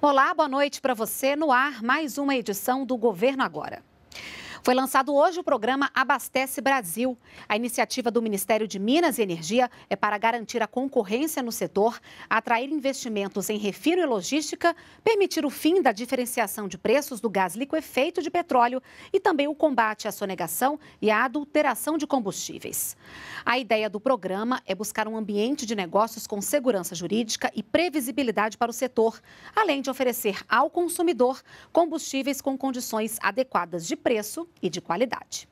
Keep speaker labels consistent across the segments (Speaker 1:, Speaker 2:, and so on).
Speaker 1: Olá, boa noite para você. No ar, mais uma edição do Governo Agora. Foi lançado hoje o programa Abastece Brasil. A iniciativa do Ministério de Minas e Energia é para garantir a concorrência no setor, atrair investimentos em refino e logística, permitir o fim da diferenciação de preços do gás liquefeito de petróleo e também o combate à sonegação e à adulteração de combustíveis. A ideia do programa é buscar um ambiente de negócios com segurança jurídica e previsibilidade para o setor, além de oferecer ao consumidor combustíveis com condições adequadas de preço e de qualidade.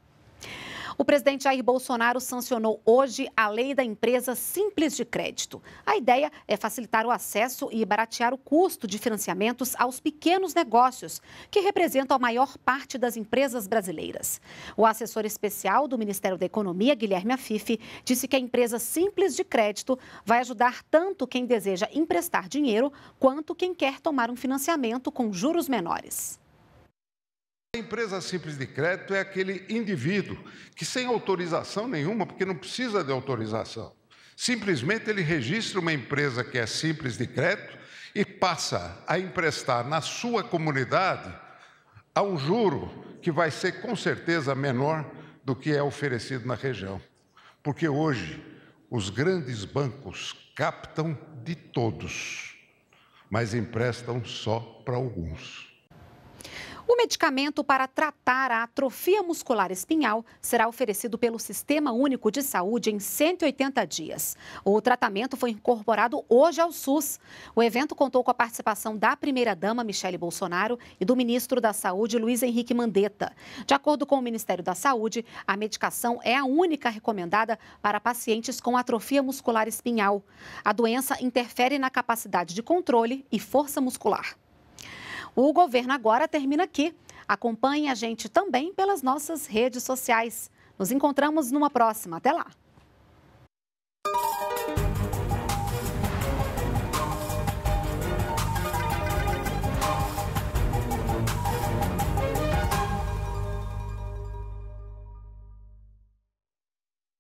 Speaker 1: O presidente Jair Bolsonaro sancionou hoje a lei da empresa Simples de Crédito. A ideia é facilitar o acesso e baratear o custo de financiamentos aos pequenos negócios, que representam a maior parte das empresas brasileiras. O assessor especial do Ministério da Economia, Guilherme Afife, disse que a empresa Simples de Crédito vai ajudar tanto quem deseja emprestar dinheiro quanto quem quer tomar um financiamento com juros menores.
Speaker 2: A empresa simples de crédito é aquele indivíduo que, sem autorização nenhuma, porque não precisa de autorização, simplesmente ele registra uma empresa que é simples de crédito e passa a emprestar na sua comunidade a um juro que vai ser com certeza menor do que é oferecido na região. Porque hoje os grandes bancos captam de todos, mas emprestam só para alguns.
Speaker 1: O medicamento para tratar a atrofia muscular espinhal será oferecido pelo Sistema Único de Saúde em 180 dias. O tratamento foi incorporado hoje ao SUS. O evento contou com a participação da primeira-dama Michele Bolsonaro e do ministro da Saúde Luiz Henrique Mandetta. De acordo com o Ministério da Saúde, a medicação é a única recomendada para pacientes com atrofia muscular espinhal. A doença interfere na capacidade de controle e força muscular. O governo agora termina aqui. Acompanhe a gente também pelas nossas redes sociais. Nos encontramos numa próxima. Até lá!